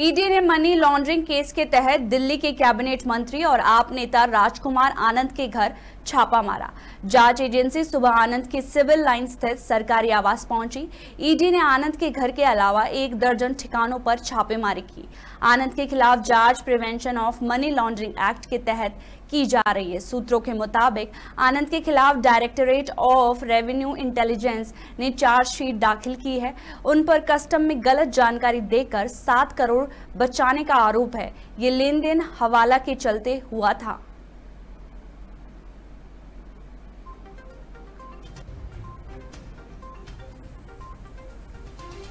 ED ने money laundering case के तहत दिल्ली के कैबिनेट मंत्री और आप नेता राजकुमार आनंद के घर छापा मारा जांच एजेंसी सुबह आनंद की सिविल लाइन स्थित सरकारी आवास पहुंची ईडी ने आनंद के घर के अलावा एक दर्जन ठिकानों पर छापेमारी की आनंद के खिलाफ जांच prevention of money laundering act के तहत की जा रही है सूत्रों के मुताबिक आनंद के खिलाफ डायरेक्टोरेट ऑफ रेवेन्यू इंटेलिजेंस ने चार्जशीट दाखिल की है उन पर कस्टम में गलत जानकारी देकर सात करोड़ बचाने का आरोप है ये लेन देन हवाला के चलते हुआ था